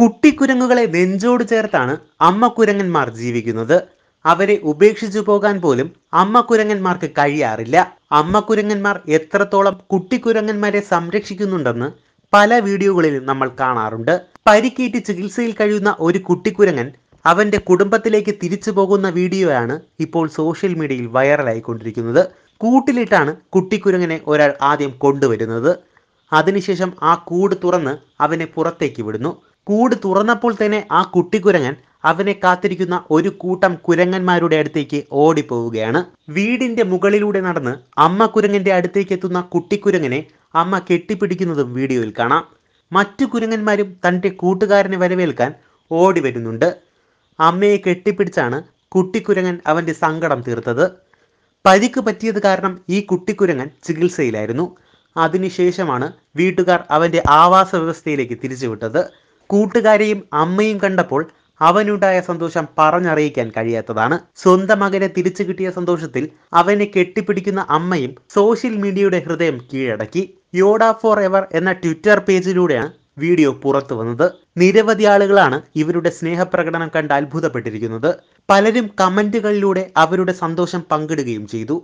കുട്ടിക്കുരങ്ങുകളെ നെഞ്ചോട് ചേർത്താണ് അമ്മ കുരങ്ങന്മാർ ജീവിക്കുന്നത് അവരെ ഉപേക്ഷിച്ചു പോകാൻ പോലും അമ്മ കുരങ്ങന്മാർക്ക് കഴിയാറില്ല അമ്മ കുരങ്ങന്മാർ എത്രത്തോളം കുട്ടിക്കുരങ്ങന്മാരെ സംരക്ഷിക്കുന്നുണ്ടെന്ന് പല വീഡിയോകളിലും നമ്മൾ കാണാറുണ്ട് പരിക്കേറ്റ് ചികിത്സയിൽ കഴിയുന്ന ഒരു കുട്ടിക്കുരങ്ങൻ അവന്റെ കുടുംബത്തിലേക്ക് തിരിച്ചു പോകുന്ന വീഡിയോയാണ് ഇപ്പോൾ സോഷ്യൽ മീഡിയയിൽ വൈറലായിക്കൊണ്ടിരിക്കുന്നത് കൂട്ടിലിട്ടാണ് കുട്ടിക്കുരങ്ങനെ ഒരാൾ ആദ്യം കൊണ്ടുവരുന്നത് അതിനുശേഷം ആ കൂട് തുറന്ന് അവനെ പുറത്തേക്ക് വിടുന്നു കൂട് തുറന്നപ്പോൾ തന്നെ ആ കുട്ടിക്കുരങ്ങൻ അവനെ കാത്തിരിക്കുന്ന ഒരു കൂട്ടം കുരങ്ങന്മാരുടെ അടുത്തേക്ക് ഓടിപ്പോവുകയാണ് വീടിന്റെ മുകളിലൂടെ നടന്ന് അമ്മ കുരങ്ങന്റെ അടുത്തേക്ക് എത്തുന്ന കുട്ടിക്കുരങ്ങനെ അമ്മ കെട്ടിപ്പിടിക്കുന്നതും വീഡിയോയിൽ കാണാം മറ്റു കുരങ്ങന്മാരും തൻ്റെ കൂട്ടുകാരനെ വരവേൽക്കാൻ ഓടി വരുന്നുണ്ട് അമ്മയെ കെട്ടിപ്പിടിച്ചാണ് കുട്ടിക്കുരങ്ങൻ അവൻ്റെ സങ്കടം തീർത്തത് പരിക്ക് പറ്റിയത് കാരണം ഈ കുട്ടിക്കുരങ്ങൻ ചികിത്സയിലായിരുന്നു അതിനുശേഷമാണ് വീട്ടുകാർ അവൻ്റെ ആവാസ വ്യവസ്ഥയിലേക്ക് തിരിച്ചുവിട്ടത് കൂട്ടുകാരെയും അമ്മയും കണ്ടപ്പോൾ അവനുണ്ടായ സന്തോഷം പറഞ്ഞറിയിക്കാൻ കഴിയാത്തതാണ് സ്വന്തം മകനെ തിരിച്ചു കിട്ടിയ സന്തോഷത്തിൽ അവനെ കെട്ടിപ്പിടിക്കുന്ന അമ്മയും സോഷ്യൽ മീഡിയയുടെ ഹൃദയം കീഴടക്കി യോഡ ഫോർ എവർ എന്ന ട്വിറ്റർ പേജിലൂടെയാണ് വീഡിയോ പുറത്തു വന്നത് നിരവധി ആളുകളാണ് ഇവരുടെ സ്നേഹപ്രകടനം കണ്ട് അത്ഭുതപ്പെട്ടിരിക്കുന്നത് പലരും കമന്റുകളിലൂടെ അവരുടെ സന്തോഷം പങ്കിടുകയും ചെയ്തു